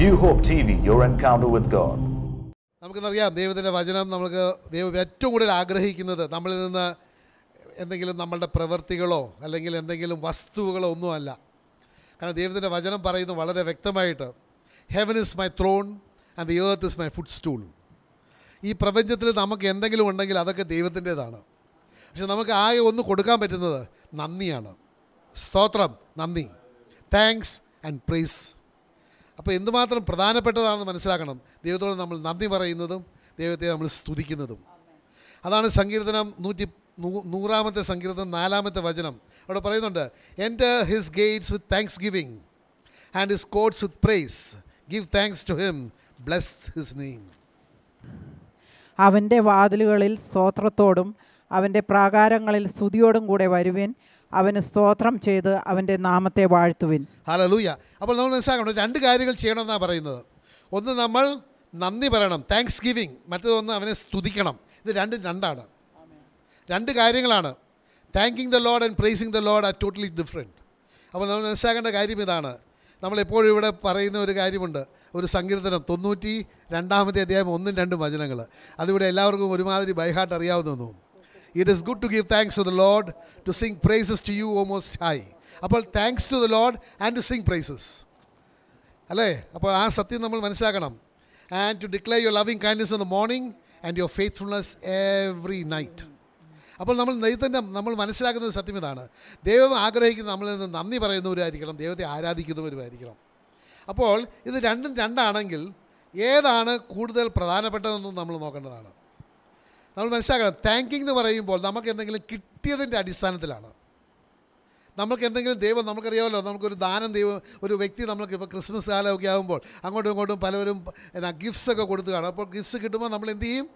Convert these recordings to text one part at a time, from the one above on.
New hope T V your encounter with God നമുക്കെന്നറിയാം ദൈവത്തിൻ്റെ വചനം നമുക്ക് ദൈവം ഏറ്റവും കൂടുതൽ ആഗ്രഹിക്കുന്നത് നമ്മളിൽ നിന്ന് എന്തെങ്കിലും നമ്മളുടെ പ്രവൃത്തികളോ അല്ലെങ്കിൽ എന്തെങ്കിലും വസ്തുവകളോ ഒന്നുമല്ല കാരണം ദൈവത്തിൻ്റെ വചനം പറയുന്നു വളരെ വ്യക്തമായിട്ട് heaven is my throne and the earth is my footstool ഈ പ്രപഞ്ചത്തിൽ നമുക്ക് എന്തെങ്കിലും ഉണ്ടെങ്കിൽ അതൊക്കെ ദൈവത്തിൻ്റേതാണ് പക്ഷെ നമുക്ക് ആകെ ഒന്ന് കൊടുക്കാൻ പറ്റുന്നത് നന്ദിയാണ് സ്തോത്രം നന്ദി താങ്ക്സ് ആൻഡ് പ്രൈസ് അപ്പോൾ എന്തുമാത്രം പ്രധാനപ്പെട്ടതാണെന്ന് മനസ്സിലാക്കണം ദൈവത്തോട് നമ്മൾ നന്ദി പറയുന്നതും ദൈവത്തെ നമ്മൾ സ്തുതിക്കുന്നതും അതാണ് സങ്കീർത്തനം നൂറ്റി നൂറാമത്തെ സങ്കീർത്തനം നാലാമത്തെ വചനം അവിടെ പറയുന്നുണ്ട് enter his gates with thanksgiving and his courts with praise give thanks to him bless his name അവൻ്റെ വാതിലുകളിൽ സ്തോത്രത്തോടും അവൻ്റെ പ്രാകാരങ്ങളിൽ സ്തുതിയോടും കൂടെ വരുവേൻ അവന് സ്തോത്രം ചെയ്ത് അവൻ്റെ നാമത്തെ വാഴ്ത്തുവിൻ ഹലലൂയ അപ്പോൾ നമ്മൾ മനസ്സിലാക്കണം രണ്ട് കാര്യങ്ങൾ ചെയ്യണമെന്നാണ് പറയുന്നത് ഒന്ന് നമ്മൾ നന്ദി പറയണം താങ്ക്സ് ഗിവിങ് മറ്റൊന്ന് അവനെ സ്തുതിക്കണം ഇത് രണ്ടും രണ്ടാണ് രണ്ട് കാര്യങ്ങളാണ് thanking the Lord and praising the Lord are totally different അപ്പോൾ നമ്മൾ മനസ്സിലാക്കേണ്ട കാര്യം ഇതാണ് നമ്മളെപ്പോഴും ഇവിടെ പറയുന്ന ഒരു കാര്യമുണ്ട് ഒരു സങ്കീർത്തനം തൊണ്ണൂറ്റി രണ്ടാമത്തെ അധ്യായം ഒന്നും രണ്ടും വചനങ്ങൾ അതിവിടെ എല്ലാവർക്കും ഒരുമാതിരി ബൈഹാർട്ട് അറിയാവുന്ന തോന്നുന്നു it is good to give thanks to the Lord to sing praises to you O Most High അപ്പോൾ thanks to the Lord and to sing praises അല്ലേ അപ്പോൾ ആ സത്യം നമ്മൾ മനസ്സിലാക്കണം and to declare your loving kindness in the morning and your faithfulness every night അപ്പോൾ നമ്മൾ ദൈവത്തിൻ്റെ നമ്മൾ മനസ്സിലാക്കുന്ന ഒരു സത്യം ഇതാണ് ദൈവം ആഗ്രഹിക്കുന്ന നമ്മളിൽ നിന്ന് നന്ദി പറയുന്നവരായിരിക്കണം ദൈവത്തെ ആരാധിക്കുന്നവരുമായിരിക്കണം അപ്പോൾ ഇത് രണ്ടും രണ്ടാണെങ്കിൽ ഏതാണ് കൂടുതൽ പ്രധാനപ്പെട്ടതെന്നും നമ്മൾ നോക്കേണ്ടതാണ് നമ്മൾ മനസ്സിലാക്കണം താങ്കിങ് എന്ന് പറയുമ്പോൾ നമുക്ക് എന്തെങ്കിലും കിട്ടിയതിൻ്റെ അടിസ്ഥാനത്തിലാണ് നമുക്ക് എന്തെങ്കിലും ദൈവം നമുക്കറിയാമല്ലോ നമുക്കൊരു ദാനം ദൈവം ഒരു വ്യക്തി നമുക്ക് ഇപ്പോൾ ക്രിസ്മസ് കാലമൊക്കെ ആകുമ്പോൾ അങ്ങോട്ടും ഇങ്ങോട്ടും പലവരും എന്നാ ഗിഫ്റ്റ്സ് ഒക്കെ കൊടുത്തു കാണും അപ്പോൾ ഗിഫ്റ്റ്സ് കിട്ടുമ്പോൾ നമ്മൾ എന്ത് ചെയ്യും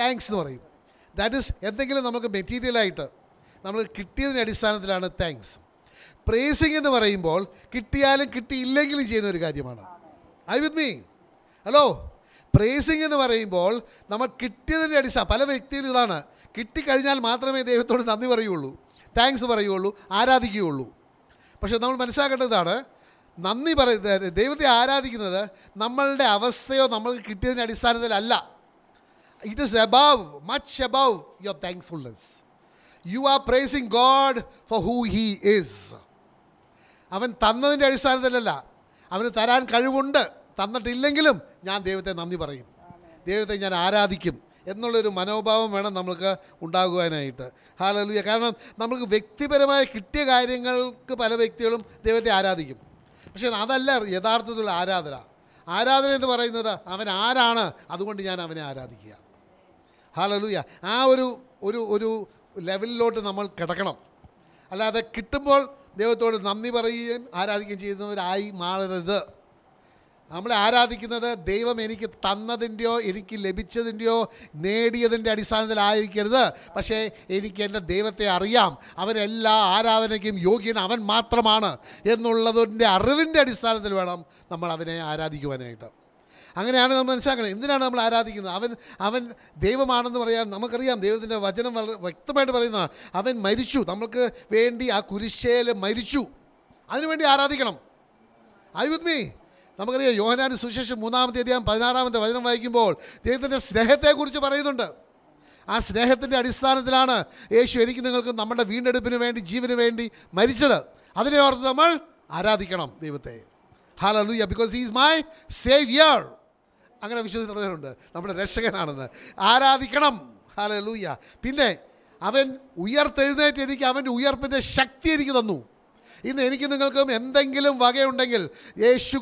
താങ്ക്സ് എന്ന് പറയും ദാറ്റ് ഈസ് എന്തെങ്കിലും നമുക്ക് മെറ്റീരിയലായിട്ട് നമ്മൾ കിട്ടിയതിൻ്റെ അടിസ്ഥാനത്തിലാണ് താങ്ക്സ് പ്രേസിങ് എന്ന് പറയുമ്പോൾ കിട്ടിയാലും കിട്ടിയില്ലെങ്കിലും ചെയ്യുന്ന ഒരു കാര്യമാണ് say with me hello praising എന്ന് പറയുമ്പോൾ നമ്മൾ കിട്ടിയതിൻ്റെ അടിസ്ഥാന പല വ്യക്തിയിൽ ഇതാണ് കിട്ടിക്കഴിഞ്ഞാൽ മാത്രമേ ദൈവത്തോട് നന്ദി പറയുള്ളൂ താങ്ക്സ് പറയുള്ളൂ ആരാധിക്കുകയുള്ളൂ പക്ഷെ നമ്മൾ മനസ്സിലാക്കേണ്ടതാണ് നന്ദി പറ ദൈവത്തെ ആരാധിക്കുന്നത് നമ്മളുടെ അവസ്ഥയോ നമ്മൾക്ക് കിട്ടിയതിൻ്റെ അടിസ്ഥാനത്തിലല്ല it is above much above your thankfulness you are praising God for who he is അവൻ തന്നതിൻ്റെ അടിസ്ഥാനത്തിലല്ല അവന് തരാൻ കഴിവുണ്ട് തന്നിട്ടില്ലെങ്കിലും ഞാൻ ദൈവത്തെ നന്ദി പറയും ദൈവത്തെ ഞാൻ ആരാധിക്കും എന്നുള്ളൊരു മനോഭാവം വേണം നമുക്ക് ഉണ്ടാകുവാനായിട്ട് ഹാലലുയ കാരണം നമുക്ക് വ്യക്തിപരമായി കിട്ടിയ കാര്യങ്ങൾക്ക് പല വ്യക്തികളും ദൈവത്തെ ആരാധിക്കും പക്ഷേ അതല്ല യഥാർത്ഥത്തിലുള്ള ആരാധന ആരാധന എന്ന് പറയുന്നത് അവൻ ആരാണ് അതുകൊണ്ട് ഞാൻ അവനെ ആരാധിക്കുക ഹാലലുയ ആ ഒരു ഒരു ഒരു ലെവലിലോട്ട് നമ്മൾ കിടക്കണം അല്ലാതെ കിട്ടുമ്പോൾ ദൈവത്തോട് നന്ദി പറയുകയും ആരാധിക്കുകയും ചെയ്യുന്നവരായി മാറരുത് നമ്മൾ ആരാധിക്കുന്നത് ദൈവം എനിക്ക് തന്നതിൻ്റെയോ എനിക്ക് ലഭിച്ചതിൻ്റെയോ നേടിയതിൻ്റെ അടിസ്ഥാനത്തിലായിരിക്കരുത് പക്ഷേ എനിക്ക് എൻ്റെ ദൈവത്തെ അറിയാം അവരെല്ലാ ആരാധനയ്ക്കും യോഗ്യൻ അവൻ മാത്രമാണ് എന്നുള്ളതിൻ്റെ അറിവിൻ്റെ അടിസ്ഥാനത്തിൽ വേണം നമ്മൾ അവനെ ആരാധിക്കുവാനായിട്ട് അങ്ങനെയാണ് നമ്മൾ മനസ്സിലാക്കണം എന്തിനാണ് നമ്മൾ ആരാധിക്കുന്നത് അവൻ അവൻ ദൈവമാണെന്ന് പറയാൻ നമുക്കറിയാം ദൈവത്തിൻ്റെ വചനം വളരെ വ്യക്തമായിട്ട് പറയുന്നതാണ് അവൻ മരിച്ചു നമ്മൾക്ക് വേണ്ടി ആ കുരിശേൽ മരിച്ചു അതിനുവേണ്ടി ആരാധിക്കണം ഐ വിത്ത് മീ നമുക്കറിയാം യോഹനാൻ സുശേഷം മൂന്നാമത്തെ അധ്യായം പതിനാറാമത്തെ വചനം വായിക്കുമ്പോൾ ദൈവത്തിൻ്റെ സ്നേഹത്തെക്കുറിച്ച് പറയുന്നുണ്ട് ആ സ്നേഹത്തിൻ്റെ അടിസ്ഥാനത്തിലാണ് യേശു എനിക്ക് നിങ്ങൾക്ക് നമ്മുടെ വീണ്ടെടുപ്പിന് വേണ്ടി ജീവന് വേണ്ടി മരിച്ചത് അതിനെ ഓർത്ത് നമ്മൾ ആരാധിക്കണം ദൈവത്തെ ഹാലൂയ ബിക്കോസ് ഈസ് മൈ സേവിയർ അങ്ങനെ വിശ്വസിക്കുന്നവരുണ്ട് നമ്മുടെ രക്ഷകനാണെന്ന് ആരാധിക്കണം ഹാലൂയ പിന്നെ അവൻ ഉയർത്തെഴുന്നേറ്റ് എനിക്ക് അവൻ്റെ ഉയർപ്പിൻ്റെ ശക്തി എനിക്ക് തന്നു ഇന്ന് എനിക്ക് നിങ്ങൾക്കും എന്തെങ്കിലും വകയുണ്ടെങ്കിൽ യേശു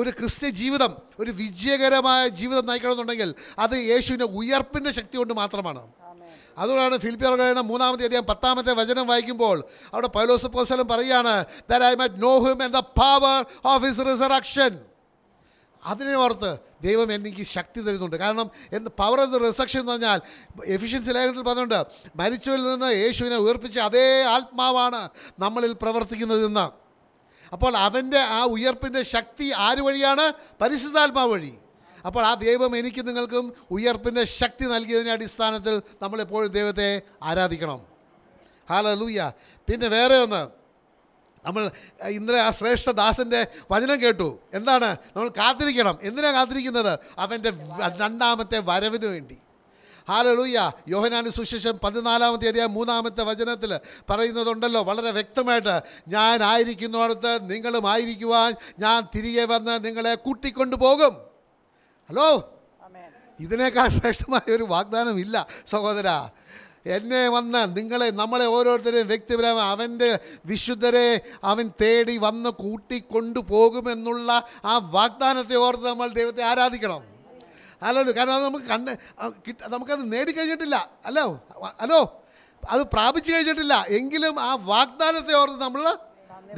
ഒരു ക്രിസ്ത്യ ജീവിതം ഒരു വിജയകരമായ ജീവിതം നയിക്കണമെന്നുണ്ടെങ്കിൽ അത് യേശുവിൻ്റെ ഉയർപ്പിൻ്റെ ശക്തി കൊണ്ട് മാത്രമാണ് അതുകൊണ്ടാണ് ഫിലിപ്പിയർ പറയുന്ന മൂന്നാമത്തെ അധികം പത്താമത്തെ വചനം വായിക്കുമ്പോൾ അവിടെ പൗലോസ് പോസലും പറയുകയാണ് that I might know him in the power of his resurrection അതിനെ ഓർത്ത് ദൈവം എനിക്ക് ശക്തി തരുന്നുണ്ട് കാരണം എന്ത് പവർ ഓഫ് ദ റിസക്ഷൻ എന്ന് പറഞ്ഞാൽ എഫിഷ്യൻസി ലേഖനത്തിൽ പറഞ്ഞുണ്ട് മരിച്ചവരിൽ നിന്ന് യേശുവിനെ ഉയർപ്പിച്ച അതേ ആത്മാവാണ് നമ്മളിൽ പ്രവർത്തിക്കുന്നതെന്ന് അപ്പോൾ അവൻ്റെ ആ ഉയർപ്പിൻ്റെ ശക്തി ആര് വഴിയാണ് പരിശുദ്ധാത്മാവ് വഴി അപ്പോൾ ആ ദൈവം എനിക്ക് നിങ്ങൾക്കും ഉയർപ്പിൻ്റെ ശക്തി നൽകിയതിൻ്റെ അടിസ്ഥാനത്തിൽ നമ്മളെപ്പോഴും ദൈവത്തെ ആരാധിക്കണം ഹാല ലൂയ്യ പിന്നെ വേറെ ഒന്ന് നമ്മൾ ഇന്നലെ ആ ശ്രേഷ്ഠ ദാസൻ്റെ വചനം കേട്ടു എന്താണ് നമ്മൾ കാത്തിരിക്കണം എന്തിനാണ് കാത്തിരിക്കുന്നത് അവൻ്റെ രണ്ടാമത്തെ വരവിന് വേണ്ടി ഹാലലൂയ്യ യോഹനാന് സുശേഷം പതിനാലാമത്തെ അധികം മൂന്നാമത്തെ വചനത്തിൽ പറയുന്നതുണ്ടല്ലോ വളരെ വ്യക്തമായിട്ട് ഞാൻ ആയിരിക്കുന്നിടത്ത് നിങ്ങളും ആയിരിക്കുവാൻ ഞാൻ തിരികെ വന്ന് നിങ്ങളെ കൂട്ടിക്കൊണ്ടു പോകും ഹലോ ഇതിനേക്കാൾ ശ്രേഷ്ഠമായ ഒരു വാഗ്ദാനം ഇല്ല സഹോദര എന്നെ വന്ന് നിങ്ങളെ നമ്മളെ ഓരോരുത്തരെയും വ്യക്തിപരമായ അവൻ്റെ വിശുദ്ധരെ അവൻ തേടി വന്ന് കൂട്ടിക്കൊണ്ടു പോകുമെന്നുള്ള ആ വാഗ്ദാനത്തെ ഓർത്ത് നമ്മൾ ദൈവത്തെ ആരാധിക്കണം അല്ലല്ലോ കാരണം അത് നമുക്ക് കണ്ട് കിട്ട നമുക്കത് നേടിക്കഴിഞ്ഞിട്ടില്ല അല്ലോ അല്ലോ അത് പ്രാപിച്ചു കഴിഞ്ഞിട്ടില്ല എങ്കിലും ആ വാഗ്ദാനത്തെ ഓർത്ത് നമ്മൾ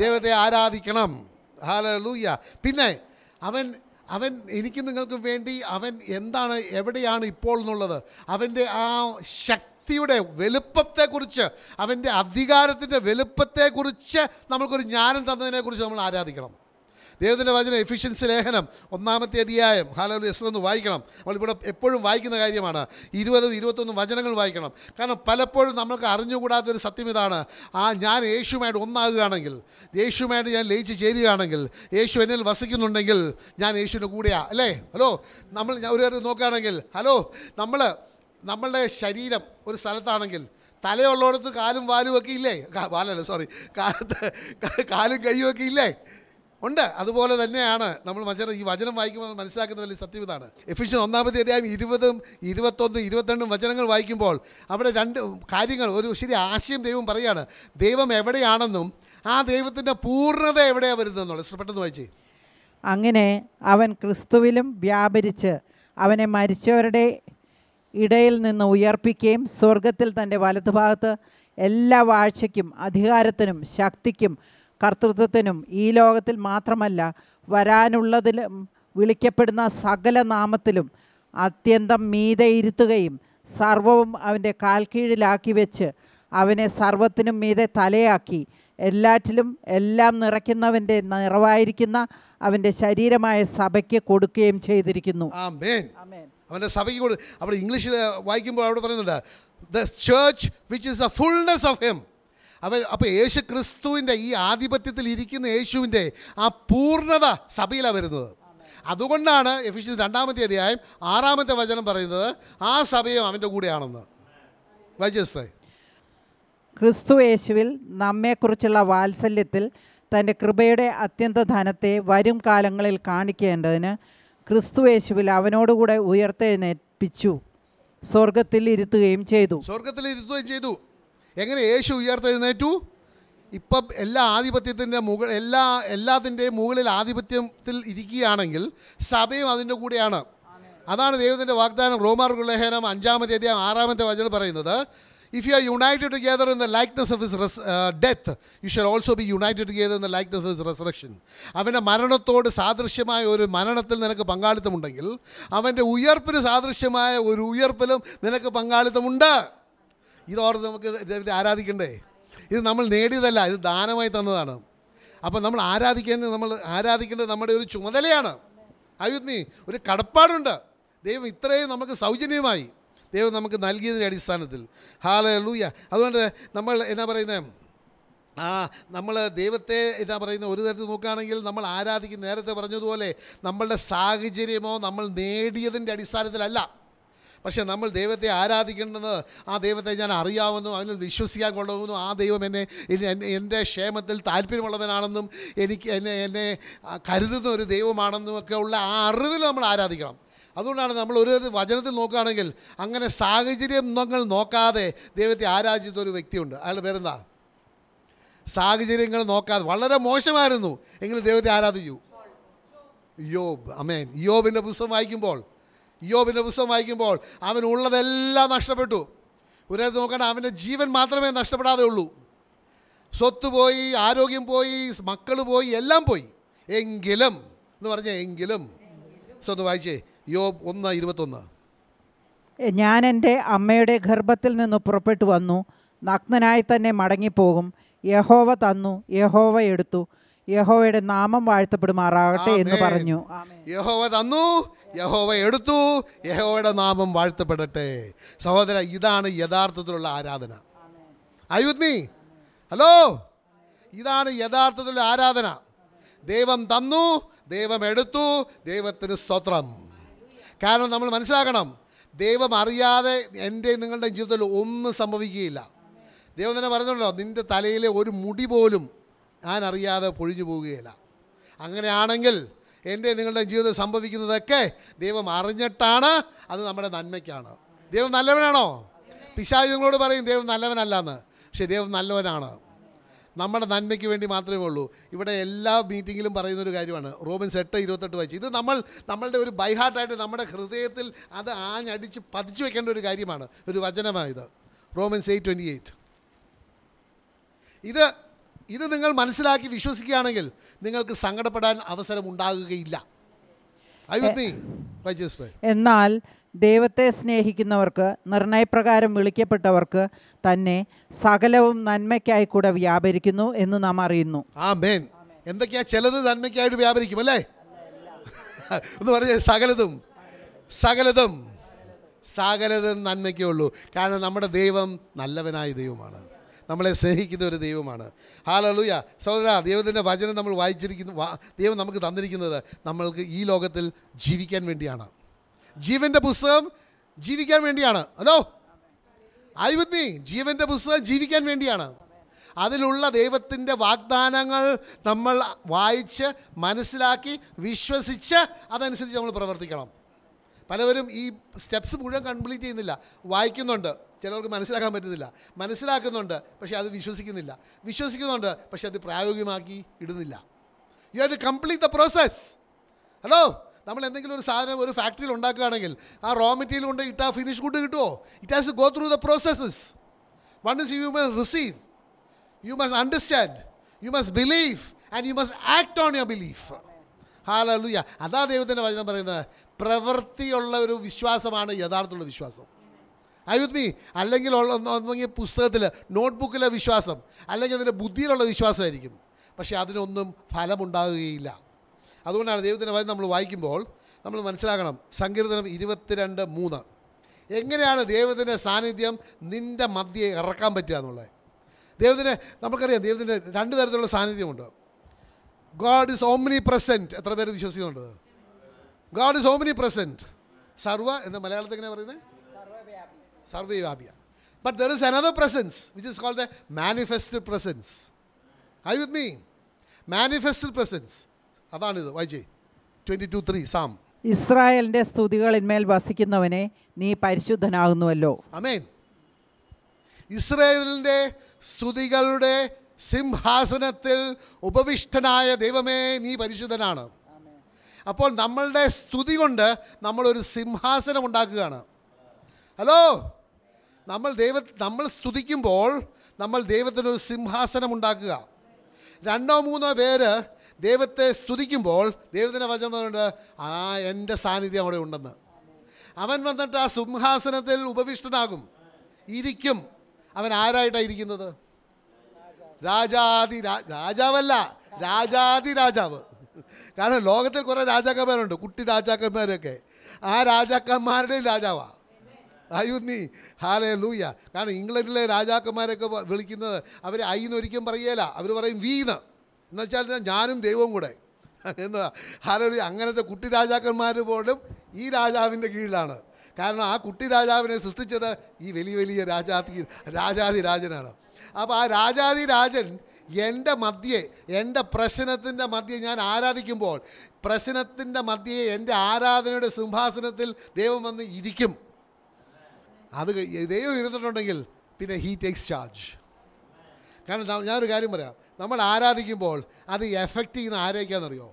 ദൈവത്തെ ആരാധിക്കണം ഹാലൂയ്യ പിന്നെ അവൻ അവൻ എനിക്ക് നിങ്ങൾക്ക് വേണ്ടി അവൻ എന്താണ് എവിടെയാണ് ഇപ്പോൾ എന്നുള്ളത് അവൻ്റെ ആ ശക്തി ശക്തിയുടെ വലുപ്പത്തെക്കുറിച്ച് അവൻ്റെ അധികാരത്തിൻ്റെ വലുപ്പത്തെക്കുറിച്ച് നമുക്കൊരു ജ്ഞാനം തന്നതിനെക്കുറിച്ച് നമ്മൾ ആരാധിക്കണം ദൈവത്തിൻ്റെ വചനം എഫിഷ്യൻസ് ലേഖനം ഒന്നാമത്തെ അധ്യായം ഹാലോ എസ് ഒന്ന് വായിക്കണം നമ്മളിവിടെ എപ്പോഴും വായിക്കുന്ന കാര്യമാണ് ഇരുപതും ഇരുപത്തൊന്നും വചനങ്ങൾ വായിക്കണം കാരണം പലപ്പോഴും നമ്മൾക്ക് അറിഞ്ഞുകൂടാത്തൊരു സത്യം ഇതാണ് ആ ഞാൻ യേശുമായിട്ട് ഒന്നാകുകയാണെങ്കിൽ യേശുമായിട്ട് ഞാൻ ലയിച്ച് ചേരുകയാണെങ്കിൽ യേശു എന്നിൽ വസിക്കുന്നുണ്ടെങ്കിൽ ഞാൻ യേശുവിൻ്റെ കൂടെയാണ് അല്ലേ ഹലോ നമ്മൾ ഞാൻ ഒരു കാര്യം നോക്കുകയാണെങ്കിൽ ഹലോ നമ്മൾ നമ്മളുടെ ശരീരം ഒരു സ്ഥലത്താണെങ്കിൽ തലയുള്ളിടത്ത് കാലും വാലും ഒക്കെ ഇല്ലേ വാലല്ല സോറി കാലും കൈയും ഒക്കെ ഇല്ലേ ഉണ്ട് അതുപോലെ തന്നെയാണ് നമ്മൾ വചനം ഈ വചനം വായിക്കുമ്പോൾ മനസ്സിലാക്കുന്ന വലിയ സത്യം ഇതാണ് എഫിഷ്യൻ ഒന്നാമത്തെ അധ്യായം ഇരുപതും ഇരുപത്തൊന്നും ഇരുപത്തിരണ്ടും വചനങ്ങൾ വായിക്കുമ്പോൾ അവിടെ രണ്ട് കാര്യങ്ങൾ ഒരു ശരി ആശയം ദൈവം പറയുകയാണ് ദൈവം എവിടെയാണെന്നും ആ ദൈവത്തിൻ്റെ പൂർണ്ണത എവിടെയാണ് വരുന്നതെന്നുള്ളത് ഇഷ്ടപ്പെട്ടെന്ന് വായിച്ചേ അങ്ങനെ അവൻ ക്രിസ്തുവിലും വ്യാപരിച്ച് അവനെ മരിച്ചവരുടെ ഇടയിൽ നിന്ന് ഉയർപ്പിക്കുകയും സ്വർഗത്തിൽ തൻ്റെ വലതുഭാഗത്ത് എല്ലാ വാഴ്ചയ്ക്കും അധികാരത്തിനും ശക്തിക്കും കർത്തൃത്വത്തിനും ഈ ലോകത്തിൽ മാത്രമല്ല വരാനുള്ളതിലും വിളിക്കപ്പെടുന്ന സകല നാമത്തിലും അത്യന്തം മീതെ സർവവും അവൻ്റെ കാൽക്കീഴിലാക്കി വെച്ച് അവനെ സർവത്തിനും മീതെ തലയാക്കി എല്ലാറ്റിലും എല്ലാം നിറയ്ക്കുന്നവൻ്റെ നിറവായിരിക്കുന്ന അവൻ്റെ ശരീരമായ സഭയ്ക്ക് കൊടുക്കുകയും ചെയ്തിരിക്കുന്നു ആമേൻ ആമേൻ അവൻ്റെ സഭയ്ക്ക് കൊടു അവിടെ ഇംഗ്ലീഷിൽ വായിക്കുമ്പോൾ അവിടെ പറയുന്നുണ്ട് the church which is a fullness of him അവൻ അപ്പോൾ യേശു ക്രിസ്തുവിൻ്റെ ഈ ആധിപത്യത്തിൽ ഇരിക്കുന്ന യേശുവിൻ്റെ ആ പൂർണ്ണത സഭയിലാണ് വരുന്നത് അതുകൊണ്ടാണ് എഫിഷ്യൻസ് രണ്ടാമത്തെ അധ്യായം ആറാമത്തെ വചനം പറയുന്നത് ആ സഭയും അവൻ്റെ കൂടെയാണെന്ന് വൈജസ്ത്രേ ക്രിസ്തു യേശുവിൽ നമ്മെക്കുറിച്ചുള്ള വാത്സല്യത്തിൽ തൻ്റെ കൃപയുടെ അത്യന്ത ധനത്തെ വരും കാലങ്ങളിൽ കാണിക്കേണ്ടതിന് യേശുവിൽ അവനോടുകൂടെ ഉയർത്തെഴുന്നേൽപ്പിച്ചു സ്വർഗത്തിൽ ഇരുത്തുകയും ചെയ്തു സ്വർഗത്തിൽ ഇരുത്തുകയും ചെയ്തു എങ്ങനെ യേശു ഉയർത്തെഴുന്നേറ്റു ഇപ്പം എല്ലാ ആധിപത്യത്തിൻ്റെ മുകൾ എല്ലാ എല്ലാത്തിൻ്റെയും മുകളിൽ ആധിപത്യത്തിൽ ഇരിക്കുകയാണെങ്കിൽ സഭയും അതിൻ്റെ കൂടെയാണ് അതാണ് ദൈവത്തിൻ്റെ വാഗ്ദാനം റോമാർ ലേഖനം അഞ്ചാമത്തെ അധ്യായം ആറാമത്തെ വചനം പറയുന്നത് If you are united together in the likeness of his uh, death, you shall also be united together in the likeness of his resurrection. അവൻ്റെ മരണത്തോട് സാദൃശ്യമായ ഒരു മരണത്തിൽ നിനക്ക് പങ്കാളിത്തമുണ്ടെങ്കിൽ അവൻ്റെ ഉയർപ്പിന് സാദൃശ്യമായ ഒരു ഉയർപ്പിലും നിനക്ക് പങ്കാളിത്തമുണ്ട് ഇതോർത്ത് നമുക്ക് ആരാധിക്കണ്ടേ ഇത് നമ്മൾ നേടിയതല്ല ഇത് ദാനമായി തന്നതാണ് അപ്പോൾ നമ്മൾ ആരാധിക്കേണ്ടത് നമ്മൾ ആരാധിക്കേണ്ടത് നമ്മുടെ ഒരു ചുമതലയാണ് അയുദ്മി ഒരു കടപ്പാടുണ്ട് ദൈവം ഇത്രയും നമുക്ക് സൗജന്യമായി ദൈവം നമുക്ക് നൽകിയതിൻ്റെ അടിസ്ഥാനത്തിൽ ഹാല ലൂയ അതുകൊണ്ട് നമ്മൾ എന്നാ പറയുന്നത് ആ നമ്മൾ ദൈവത്തെ എന്നാ പറയുന്ന ഒരു തരത്തിൽ നോക്കുകയാണെങ്കിൽ നമ്മൾ ആരാധിക്കും നേരത്തെ പറഞ്ഞതുപോലെ നമ്മളുടെ സാഹചര്യമോ നമ്മൾ നേടിയതിൻ്റെ അടിസ്ഥാനത്തിലല്ല പക്ഷെ നമ്മൾ ദൈവത്തെ ആരാധിക്കേണ്ടത് ആ ദൈവത്തെ ഞാൻ അറിയാവുന്നു അതിൽ വിശ്വസിക്കാൻ കൊള്ളുന്നു ആ ദൈവം എന്നെ എൻ്റെ ക്ഷേമത്തിൽ താല്പര്യമുള്ളവനാണെന്നും എനിക്ക് എന്നെ എന്നെ കരുതുന്ന ഒരു ദൈവമാണെന്നും ഒക്കെ ഉള്ള ആ അറിവിൽ നമ്മൾ ആരാധിക്കണം അതുകൊണ്ടാണ് നമ്മൾ ഒരു വചനത്തിൽ നോക്കുകയാണെങ്കിൽ അങ്ങനെ സാഹചര്യം നിങ്ങൾ നോക്കാതെ ദൈവത്തെ ആരാധിച്ച ഒരു വ്യക്തിയുണ്ട് അയാളുടെ പേരെന്താ സാഹചര്യങ്ങൾ നോക്കാതെ വളരെ മോശമായിരുന്നു എങ്കിലും ദൈവത്തെ ആരാധിച്ചു യോബ് അമേൻ യോബിൻ്റെ പുസ്തകം വായിക്കുമ്പോൾ യോബിൻ്റെ പുസ്തകം വായിക്കുമ്പോൾ അവൻ ഉള്ളതെല്ലാം നഷ്ടപ്പെട്ടു ഒരു നോക്കണ്ട അവൻ്റെ ജീവൻ മാത്രമേ നഷ്ടപ്പെടാതെ ഉള്ളൂ സ്വത്ത് പോയി ആരോഗ്യം പോയി മക്കൾ പോയി എല്ലാം പോയി എങ്കിലും എന്ന് പറഞ്ഞ എങ്കിലും സ്വന്തം വായിച്ചേ യോബ് ഒന്ന് ഇരുപത്തൊന്ന് ഞാൻ എൻ്റെ അമ്മയുടെ ഗർഭത്തിൽ നിന്ന് പുറപ്പെട്ടു വന്നു നഗ്നനായി തന്നെ മടങ്ങിപ്പോകും യഹോവ തന്നു യഹോവ എടുത്തു യഹോവയുടെ നാമം വാഴ്ത്തപ്പെടുമാറാകട്ടെ എന്ന് പറഞ്ഞു യഹോവ തന്നു യഹോവ എടുത്തു യഹോവയുടെ നാമം വാഴ്ത്തപ്പെടട്ടെ സഹോദര ഇതാണ് യഥാർത്ഥത്തിലുള്ള ആരാധന അയുദ്മി ഹലോ ഇതാണ് യഥാർത്ഥത്തിലുള്ള ആരാധന ദൈവം തന്നു ദൈവം എടുത്തു ദൈവത്തിന് സ്തോത്രം കാരണം നമ്മൾ മനസ്സിലാക്കണം ദൈവം അറിയാതെ എൻ്റെ നിങ്ങളുടെ ജീവിതത്തിൽ ഒന്നും സംഭവിക്കുകയില്ല ദൈവം തന്നെ പറഞ്ഞല്ലോ നിൻ്റെ തലയിലെ ഒരു മുടി പോലും ഞാൻ അറിയാതെ പൊഴിഞ്ഞു പോവുകയില്ല അങ്ങനെയാണെങ്കിൽ എൻ്റെ നിങ്ങളുടെ ജീവിതത്തിൽ സംഭവിക്കുന്നതൊക്കെ ദൈവം അറിഞ്ഞിട്ടാണ് അത് നമ്മുടെ നന്മയ്ക്കാണ് ദൈവം നല്ലവനാണോ പിശാചി നിങ്ങളോട് പറയും ദൈവം നല്ലവനല്ല എന്ന് പക്ഷേ ദൈവം നല്ലവനാണ് നമ്മുടെ നന്മയ്ക്ക് വേണ്ടി മാത്രമേ ഉള്ളൂ ഇവിടെ എല്ലാ മീറ്റിങ്ങിലും പറയുന്നൊരു കാര്യമാണ് റോബിൻസ് എട്ട് ഇരുപത്തെട്ട് വായിച്ച് ഇത് നമ്മൾ നമ്മളുടെ ഒരു ബൈഹാർട്ടായിട്ട് നമ്മുടെ ഹൃദയത്തിൽ അത് ആഞ്ഞടിച്ച് പതിച്ചു വെക്കേണ്ട ഒരു കാര്യമാണ് ഒരു വചനമായത് റോമൻസ് എയ്റ്റ് ട്വൻറ്റി എയ്റ്റ് ഇത് ഇത് നിങ്ങൾ മനസ്സിലാക്കി വിശ്വസിക്കുകയാണെങ്കിൽ നിങ്ങൾക്ക് സങ്കടപ്പെടാൻ അവസരം ഉണ്ടാകുകയില്ല എന്നാൽ ദൈവത്തെ സ്നേഹിക്കുന്നവർക്ക് നിർണയപ്രകാരം വിളിക്കപ്പെട്ടവർക്ക് തന്നെ സകലവും നന്മയ്ക്കായി കൂടെ വ്യാപരിക്കുന്നു എന്ന് നാം അറിയുന്നു ആ മേൻ എന്തൊക്കെയാ ചിലത് നന്മയ്ക്കായിട്ട് വ്യാപരിക്കും അല്ലേ എന്ന് പറഞ്ഞേ സകലതും സകലതും സകലതും നന്മയ്ക്കേ ഉള്ളൂ കാരണം നമ്മുടെ ദൈവം നല്ലവനായ ദൈവമാണ് നമ്മളെ സ്നേഹിക്കുന്ന ഒരു ദൈവമാണ് ഹാലൂയ സഹോദര ദൈവത്തിൻ്റെ വചനം നമ്മൾ വായിച്ചിരിക്കുന്നു ദൈവം നമുക്ക് തന്നിരിക്കുന്നത് നമ്മൾക്ക് ഈ ലോകത്തിൽ ജീവിക്കാൻ വേണ്ടിയാണ് ജീവന്റെ പുസ്തകം ജീവിക്കാൻ വേണ്ടിയാണ് ഹലോ ഐ വിത്ത് മീ ജീവന്റെ പുസ്തകം ജീവിക്കാൻ വേണ്ടിയാണ് അതിലുള്ള ദൈവത്തിൻ്റെ വാഗ്ദാനങ്ങൾ നമ്മൾ വായിച്ച് മനസ്സിലാക്കി വിശ്വസിച്ച് അതനുസരിച്ച് നമ്മൾ പ്രവർത്തിക്കണം പലവരും ഈ സ്റ്റെപ്സ് മുഴുവൻ കംപ്ലീറ്റ് ചെയ്യുന്നില്ല വായിക്കുന്നുണ്ട് ചിലവർക്ക് മനസ്സിലാക്കാൻ പറ്റുന്നില്ല മനസ്സിലാക്കുന്നുണ്ട് പക്ഷേ അത് വിശ്വസിക്കുന്നില്ല വിശ്വസിക്കുന്നുണ്ട് പക്ഷേ അത് പ്രായോഗികമാക്കി ഇടുന്നില്ല you have to complete the process hello നമ്മൾ എന്തെങ്കിലും ഒരു സാധനം ഒരു ഫാക്ടറിയിൽ ഉണ്ടാക്കുകയാണെങ്കിൽ ആ റോ മെറ്റീരിയൽ കൊണ്ട് ഇട്ട് ആ ഫിനിഷ് ഗുഡ് കിട്ടുമോ it has go through the processes one is you must receive you must understand you must believe and you must act on your belief hallelujah അതാ ദൈവത്തിൻ്റെ വചനം പറയുന്നത് പ്രവൃത്തിയുള്ള ഒരു വിശ്വാസമാണ് യഥാർത്ഥമുള്ള വിശ്വാസം ഐ വിത്ത് മീ അല്ലെങ്കിൽ ഒന്നെങ്കിൽ പുസ്തകത്തിൽ നോട്ട്ബുക്കിലെ വിശ്വാസം അല്ലെങ്കിൽ അതിൻ്റെ ബുദ്ധിയിലുള്ള വിശ്വാസമായിരിക്കും പക്ഷേ അതിനൊന്നും ഫലമുണ്ടാകുകയില്ല അതുകൊണ്ടാണ് ദൈവത്തിൻ്റെ വചനം നമ്മൾ വായിക്കുമ്പോൾ നമ്മൾ മനസ്സിലാക്കണം സങ്കീർത്തനം ഇരുപത്തിരണ്ട് മൂന്ന് എങ്ങനെയാണ് ദൈവത്തിൻ്റെ സാന്നിധ്യം നിൻ്റെ മധ്യയെ ഇറക്കാൻ പറ്റുക എന്നുള്ളത് ദൈവത്തിന് നമുക്കറിയാം ദൈവത്തിൻ്റെ രണ്ട് തരത്തിലുള്ള സാന്നിധ്യമുണ്ട് ഗോഡ് ഇസ് ഓംനി പ്രസൻറ്റ് എത്ര പേര് വിശ്വസിക്കുന്നുണ്ട് ഗോഡ് ഇസ് ഓംനി പ്രസൻറ്റ് സർവ എന്ന് മലയാളത്തിൽ എങ്ങനെ പറയുന്നത് സർവ്വവ്യാപിയ but there is another presence which is called the manifested presence say with me manifested presence അതാണിത് വായിച്ചേ ട്വൻറ്റി ടു ത്രീ സാം ഇസ്രായേലിൻ്റെ സ്തുതികളിന്മേൽ വസിക്കുന്നവനെ നീ പരിശുദ്ധനാകുന്നുവല്ലോ അമേൻ ഇസ്രായേലിൻ്റെ സ്തുതികളുടെ സിംഹാസനത്തിൽ ഉപവിഷ്ടനായ ദൈവമേ നീ പരിശുദ്ധനാണ് അപ്പോൾ നമ്മളുടെ സ്തുതി കൊണ്ട് നമ്മളൊരു സിംഹാസനം ഉണ്ടാക്കുകയാണ് ഹലോ നമ്മൾ ദൈവ നമ്മൾ സ്തുതിക്കുമ്പോൾ നമ്മൾ ദൈവത്തിനൊരു സിംഹാസനം ഉണ്ടാക്കുക രണ്ടോ മൂന്നോ പേര് ദൈവത്തെ സ്തുതിക്കുമ്പോൾ ദൈവത്തിൻ്റെ വചനം പറഞ്ഞിട്ട് ആ എൻ്റെ സാന്നിധ്യം അവിടെ ഉണ്ടെന്ന് അവൻ വന്നിട്ട് ആ സിംഹാസനത്തിൽ ഉപവിഷ്ടനാകും ഇരിക്കും അവൻ ആരായിട്ടാണ് ഇരിക്കുന്നത് രാജാതി രാജാവല്ല രാജാതി രാജാവ് കാരണം ലോകത്തിൽ കുറേ രാജാക്കന്മാരുണ്ട് കുട്ടി രാജാക്കന്മാരൊക്കെ ആ രാജാക്കന്മാരുടെയും രാജാവാണ് അയുന്നി ഹാലേ ലൂയ്യ കാരണം ഇംഗ്ലണ്ടിലെ രാജാക്കന്മാരൊക്കെ വിളിക്കുന്നത് അവർ ഐ എന്നൊരിക്കും പറയേല അവർ പറയും വീന്ന് എന്നുവെച്ചാൽ ഞാനും ദൈവവും കൂടെ എന്താ ഹാലൊരു അങ്ങനത്തെ കുട്ടി രാജാക്കന്മാർ പോലും ഈ രാജാവിൻ്റെ കീഴിലാണ് കാരണം ആ കുട്ടി രാജാവിനെ സൃഷ്ടിച്ചത് ഈ വലിയ വലിയ രാജാതി രാജാതി രാജനാണ് അപ്പോൾ ആ രാജാതി രാജൻ എൻ്റെ മധ്യേ എൻ്റെ പ്രശ്നത്തിൻ്റെ മധ്യേ ഞാൻ ആരാധിക്കുമ്പോൾ പ്രശ്നത്തിൻ്റെ മധ്യേ എൻ്റെ ആരാധനയുടെ സിംഹാസനത്തിൽ ദൈവം വന്ന് ഇരിക്കും അത് ദൈവം ഇരുന്നിട്ടുണ്ടെങ്കിൽ പിന്നെ ഹീ ടേക്സ് ചാർജ് കാരണം ഞാനൊരു കാര്യം പറയാം നമ്മൾ ആരാധിക്കുമ്പോൾ അത് എഫക്റ്റ് ചെയ്യുന്ന ആരേക്കാണെന്നറിയോ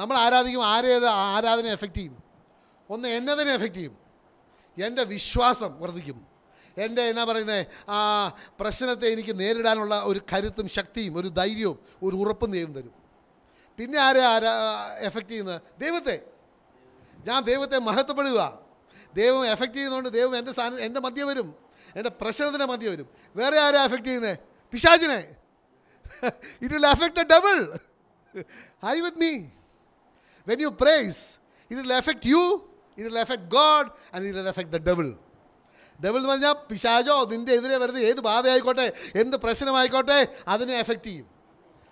നമ്മൾ ആരാധിക്കുമ്പോൾ ആരേത് ആരാധന എഫക്റ്റ് ചെയ്യും ഒന്ന് തന്നെ എഫക്റ്റ് ചെയ്യും എൻ്റെ വിശ്വാസം വർദ്ധിക്കും എൻ്റെ എന്നാ പറയുന്നത് ആ പ്രശ്നത്തെ എനിക്ക് നേരിടാനുള്ള ഒരു കരുത്തും ശക്തിയും ഒരു ധൈര്യവും ഒരു ഉറപ്പും ദൈവം തരും പിന്നെ ആരെ ആരാ എഫക്റ്റ് ചെയ്യുന്നത് ദൈവത്തെ ഞാൻ ദൈവത്തെ മഹത്വപ്പെടുക ദൈവം എഫക്റ്റ് ചെയ്യുന്നതുകൊണ്ട് ദൈവം എൻ്റെ സാധനം എൻ്റെ മധ്യം വരും എൻ്റെ പ്രശ്നത്തിൻ്റെ മധ്യം വരും വേറെ ആരാ എഫക്റ്റ് ചെയ്യുന്നത് പിശാചിനെ it will affect the devil say with me when you praise it will affect you it will affect God and it will affect the devil devil എന്ന് പറഞ്ഞാൽ പിശാചോ നിൻ്റെ എതിരെ വരുന്നത് ഏത് ബാധയായിക്കോട്ടെ എന്ത് പ്രശ്നമായിക്കോട്ടെ അതിനെ എഫക്റ്റ് ചെയ്യും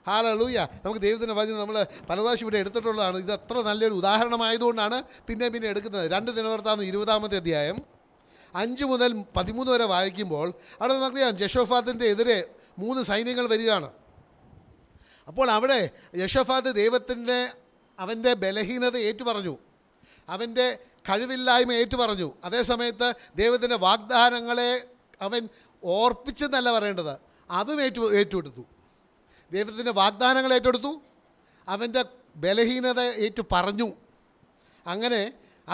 ഹാലൂയ നമുക്ക് ദൈവത്തിൻ്റെ വചനം നമ്മൾ പലപ്രാവശ്യം ഇവിടെ എടുത്തിട്ടുള്ളതാണ് ഇത് അത്ര നല്ലൊരു ഉദാഹരണമായതുകൊണ്ടാണ് പിന്നെ പിന്നെ എടുക്കുന്നത് രണ്ട് ദിനവർത്താന്ന് ഇരുപതാമത്തെ അധ്യായം അഞ്ച് മുതൽ പതിമൂന്ന് വരെ വായിക്കുമ്പോൾ അവിടെ നമുക്കറിയാം ജഷോഫാത്തിൻ്റെ എതിരെ മൂന്ന് സൈന്യങ്ങൾ വരികയാണ് അപ്പോൾ അവിടെ യഷഫാദ് ദൈവത്തിൻ്റെ അവൻ്റെ ബലഹീനത പറഞ്ഞു അവൻ്റെ കഴിവില്ലായ്മ പറഞ്ഞു അതേസമയത്ത് ദൈവത്തിൻ്റെ വാഗ്ദാനങ്ങളെ അവൻ ഓർപ്പിച്ചെന്നല്ല പറയേണ്ടത് അതും ഏറ്റു ഏറ്റെടുത്തു ദൈവത്തിൻ്റെ വാഗ്ദാനങ്ങൾ ഏറ്റെടുത്തു അവൻ്റെ ബലഹീനത ഏറ്റു പറഞ്ഞു അങ്ങനെ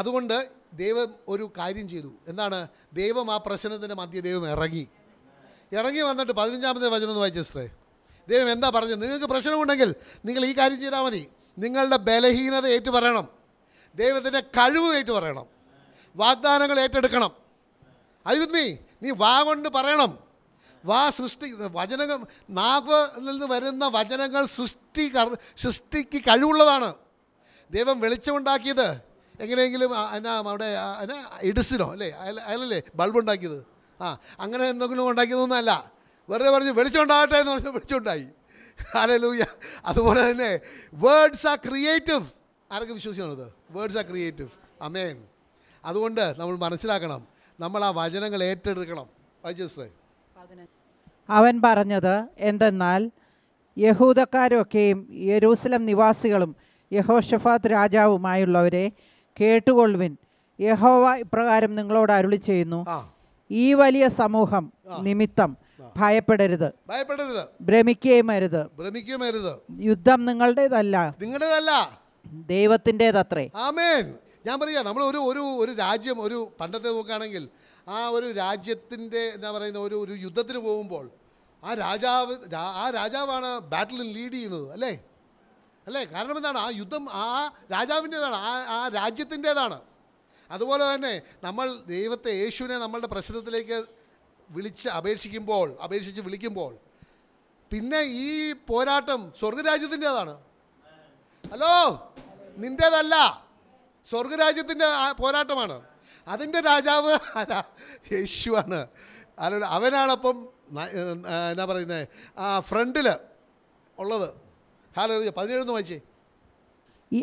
അതുകൊണ്ട് ദൈവം ഒരു കാര്യം ചെയ്തു എന്താണ് ദൈവം ആ പ്രശ്നത്തിൻ്റെ മധ്യ ദൈവം ഇറങ്ങി ഇറങ്ങി വന്നിട്ട് പതിനഞ്ചാമത്തെ വചനം ഒന്ന് വായിച്ചേ ദൈവം എന്താ പറഞ്ഞത് നിങ്ങൾക്ക് പ്രശ്നമുണ്ടെങ്കിൽ നിങ്ങൾ ഈ കാര്യം ചെയ്താൽ മതി നിങ്ങളുടെ ബലഹീനത ഏറ്റു പറയണം ദൈവത്തിൻ്റെ കഴിവ് ഏറ്റു പറയണം വാഗ്ദാനങ്ങൾ ഏറ്റെടുക്കണം അയ്യുദ്മി നീ വാ കൊണ്ട് പറയണം വാ സൃഷ്ടി വചനങ്ങൾ നാവിൽ നിന്ന് വരുന്ന വചനങ്ങൾ സൃഷ്ടി സൃഷ്ടിക്ക് കഴിവുള്ളതാണ് ദൈവം വെളിച്ചമുണ്ടാക്കിയത് എങ്ങനെയെങ്കിലും എന്നാ അവിടെ എന്നാ ഇഡിസിനോ അല്ലേ അയലല്ലേ ബൾബുണ്ടാക്കിയത് ആ അങ്ങനെ എന്തെങ്കിലും ഉണ്ടാക്കിയതൊന്നുമല്ല വെറുതെ പറഞ്ഞു വെളിച്ചമുണ്ടാകട്ടെ എന്ന് പറഞ്ഞാൽ വെളിച്ചമുണ്ടായി ആലൂയ അതുപോലെ തന്നെ വേർഡ്സ് ആർ ക്രിയേറ്റീവ് ആരൊക്കെ വിശ്വസിക്കുന്നത് വേർഡ്സ് ആർ ക്രിയേറ്റീവ് അമേൻ അതുകൊണ്ട് നമ്മൾ മനസ്സിലാക്കണം നമ്മൾ ആ വചനങ്ങൾ ഏറ്റെടുക്കണം അവൻ പറഞ്ഞത് എന്തെന്നാൽ യഹൂദക്കാരൊക്കെയും യരൂസലം നിവാസികളും യഹോഷഫാത്ത് രാജാവുമായുള്ളവരെ കേട്ടുകൊള്ളുവിൻ യഹോവ ഇപ്രകാരം നിങ്ങളോട് അരുളി ചെയ്യുന്നു ഈ വലിയ സമൂഹം നിമിത്തം ഭയപ്പെടരുത് ഭയപ്പെടരുത് ഭ്രമിക്കുകയും അരുത് ഭ്രമിക്കുകയും അരുത് യുദ്ധം നിങ്ങളുടേതല്ല നിങ്ങളുടേതല്ല ദൈവത്തിന്റേതത്രേ ആമേൻ ഞാൻ പറയാ നമ്മൾ ഒരു ഒരു ഒരു രാജ്യം ഒരു പണ്ടത്തെ നോക്കുകയാണെങ്കിൽ ആ ഒരു രാജ്യത്തിൻ്റെ എന്താ പറയുന്ന ഒരു ഒരു യുദ്ധത്തിന് പോകുമ്പോൾ ആ രാജാവ് ആ രാജാവാണ് ബാറ്റിൽ ലീഡ് ചെയ്യുന്നത് അല്ലേ അല്ലേ കാരണം എന്താണ് ആ യുദ്ധം ആ രാജാവിൻ്റെതാണ് ആ ആ രാജ്യത്തിൻ്റെതാണ് അതുപോലെ തന്നെ നമ്മൾ ദൈവത്തെ യേശുവിനെ നമ്മളുടെ പ്രശ്നത്തിലേക്ക് വിളിച്ച് അപേക്ഷിക്കുമ്പോൾ അപേക്ഷിച്ച് വിളിക്കുമ്പോൾ പിന്നെ ഈ പോരാട്ടം സ്വർഗരാജ്യത്തിൻ്റെതാണ് ഹലോ നിൻ്റേതല്ല സ്വർഗരാജ്യത്തിൻ്റെ പോരാട്ടമാണ് അതിൻ്റെ രാജാവ് ആരാ യേശുവാണ് അല്ല അവനാണപ്പം എന്നാ പറയുന്നത് ആ ഫ്രണ്ടിൽ ഉള്ളത് ഹലോ പതിനേഴ് വായിച്ചേ ഈ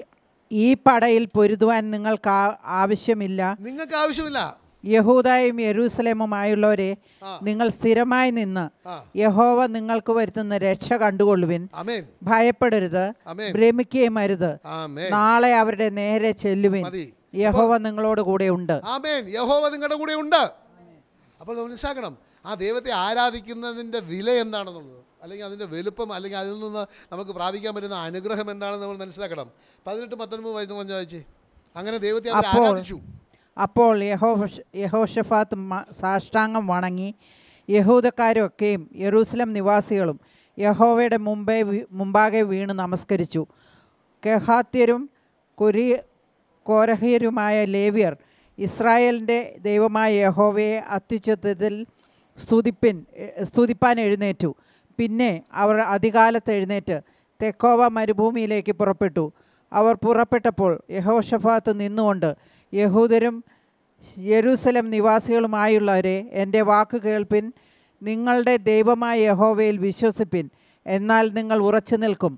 ഈ പടയിൽ പൊരുതുവാൻ നിങ്ങൾക്ക് ആവശ്യമില്ല നിങ്ങൾക്ക് ആവശ്യമില്ല യഹൂദായും യെരൂസലേമുമായുള്ളവരെ നിങ്ങൾ സ്ഥിരമായി നിന്ന് യഹോവ നിങ്ങൾക്ക് വരുത്തുന്ന രക്ഷ കണ്ടുകൊള്ളുവിൻ ഭയപ്പെടരുത് ഭ്രമിക്കുകയും അരുത് നാളെ അവരുടെ നേരെ ചെല്ലുവിൻ യഹോവ നിങ്ങളോട് കൂടെ ഉണ്ട് യഹോവ നിങ്ങളുടെ കൂടെ ഉണ്ട് അപ്പോൾ മനസ്സിലാക്കണം ആ ദൈവത്തെ ആരാധിക്കുന്നതിന്റെ വില എന്താണെന്നുള്ളത് അല്ലെങ്കിൽ അതിൻ്റെ വലുപ്പം അല്ലെങ്കിൽ അതിൽ നിന്ന് നമുക്ക് പ്രാപിക്കാൻ പറ്റുന്ന അനുഗ്രഹം എന്താണെന്ന് നമ്മൾ മനസ്സിലാക്കണം പതിനെട്ട് പത്തൊൻപത് വയസ്സ് പഞ്ചായച്ചേ അങ്ങനെ ദൈവത്തെ ആരാധിച്ചു അപ്പോൾ യഹോ യഹോഷഫാത്ത് സാഷ്ടാംഗം വണങ്ങി യഹൂദക്കാരൊക്കെയും യറൂസലം നിവാസികളും യഹോവയുടെ മുമ്പേ മുമ്പാകെ വീണ് നമസ്കരിച്ചു കെഹാത്യരും കൊരി കോരഹ്യരുമായ ലേവ്യർ ഇസ്രായേലിൻ്റെ ദൈവമായ യഹോവയെ അത്യുച്ചത്തിൽ സ്തുതിപ്പിൻ സ്തുതിപ്പാൻ എഴുന്നേറ്റു പിന്നെ അവർ അധികാലത്ത് എഴുന്നേറ്റ് തെക്കോവ മരുഭൂമിയിലേക്ക് പുറപ്പെട്ടു അവർ പുറപ്പെട്ടപ്പോൾ യഹോഷഫാത്ത് നിന്നുകൊണ്ട് യഹൂദരും യരൂസലം നിവാസികളുമായുള്ളവരെ എൻ്റെ വാക്ക് കേൾപ്പിൻ നിങ്ങളുടെ ദൈവമായ യഹോവയിൽ വിശ്വസിപ്പിൻ എന്നാൽ നിങ്ങൾ ഉറച്ചു നിൽക്കും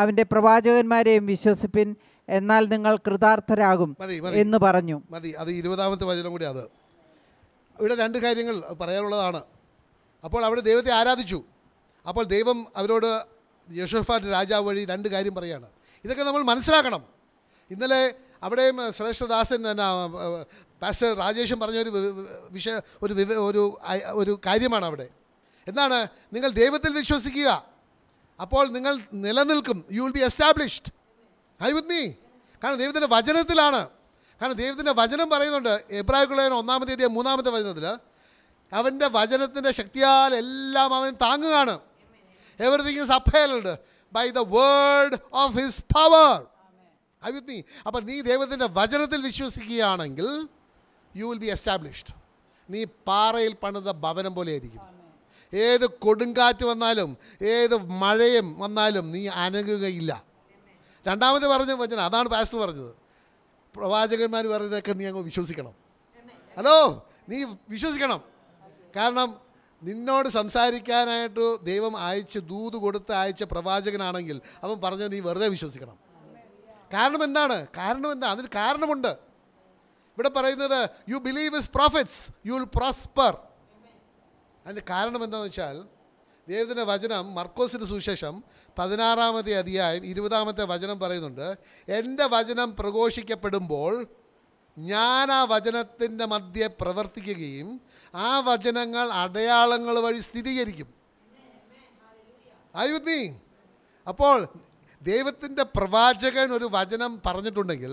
അവൻ്റെ പ്രവാചകന്മാരെയും വിശ്വസിപ്പിൻ എന്നാൽ നിങ്ങൾ കൃതാർത്ഥരാകും എന്ന് പറഞ്ഞു മതി അത് ഇരുപതാമത്തെ വചനം കൂടി അത് ഇവിടെ രണ്ട് കാര്യങ്ങൾ പറയാനുള്ളതാണ് അപ്പോൾ അവിടെ ദൈവത്തെ ആരാധിച്ചു അപ്പോൾ ദൈവം അവരോട് യശോഫാറ്റ് രാജാവ് വഴി രണ്ട് കാര്യം പറയുകയാണ് ഇതൊക്കെ നമ്മൾ മനസ്സിലാക്കണം ഇന്നലെ അവിടെയും ശ്രേഷ്ഠദാസൻ പാസ്റ്റർ രാജേഷും പറഞ്ഞൊരു വിഷ ഒരു ഒരു ഒരു കാര്യമാണ് അവിടെ എന്താണ് നിങ്ങൾ ദൈവത്തിൽ വിശ്വസിക്കുക അപ്പോൾ നിങ്ങൾ നിലനിൽക്കും you will be established say with me കാരണം ദൈവത്തിൻ്റെ വചനത്തിലാണ് കാരണം ദൈവത്തിൻ്റെ വചനം പറയുന്നുണ്ട് എബ്രാഹിക്കുള്ള ഒന്നാമത്തെ മൂന്നാമത്തെ വചനത്തിൽ അവൻ്റെ വചനത്തിൻ്റെ ശക്തിയാൽ എല്ലാം അവൻ താങ്ങുകയാണ് Everything is upheld by the word of his power say me അപ്പം നീ ദൈവത്തിൻ്റെ വചനത്തിൽ വിശ്വസിക്കുകയാണെങ്കിൽ യു വിൽ ബി എസ്റ്റാബ്ലിഷ്ഡ് നീ പാറയിൽ പണിത ഭവനം പോലെ ആയിരിക്കും ഏത് കൊടുങ്കാറ്റ് വന്നാലും ഏത് മഴയും വന്നാലും നീ അനങ്ങുകയില്ല രണ്ടാമത് പറഞ്ഞ വചന അതാണ് പാസ്റ്റർ പറഞ്ഞത് പ്രവാചകന്മാർ പറഞ്ഞതൊക്കെ നീ അങ്ങ് വിശ്വസിക്കണം ഹലോ നീ വിശ്വസിക്കണം കാരണം നിന്നോട് സംസാരിക്കാനായിട്ട് ദൈവം അയച്ച് ദൂത് കൊടുത്ത് അയച്ച പ്രവാചകനാണെങ്കിൽ അവൻ പറഞ്ഞത് നീ വെറുതെ വിശ്വസിക്കണം കാരണം എന്താണ് കാരണം എന്താ അതിന് കാരണമുണ്ട് ഇവിടെ പറയുന്നത് you believe his prophets you will prosper അതിന് കാരണം എന്താണെന്ന് വെച്ചാൽ ദൈവത്തിൻ്റെ വചനം മർക്കോസിൻ്റെ സുശേഷം പതിനാറാമത്തെ അധ്യായം ഇരുപതാമത്തെ വചനം പറയുന്നുണ്ട് എൻ്റെ വചനം പ്രഘോഷിക്കപ്പെടുമ്പോൾ ഞാൻ ആ വചനത്തിൻ്റെ മധ്യെ പ്രവർത്തിക്കുകയും ആ വചനങ്ങൾ അടയാളങ്ങൾ വഴി സ്ഥിരീകരിക്കും ഐ മീ അപ്പോൾ ദൈവത്തിൻ്റെ പ്രവാചകൻ ഒരു വചനം പറഞ്ഞിട്ടുണ്ടെങ്കിൽ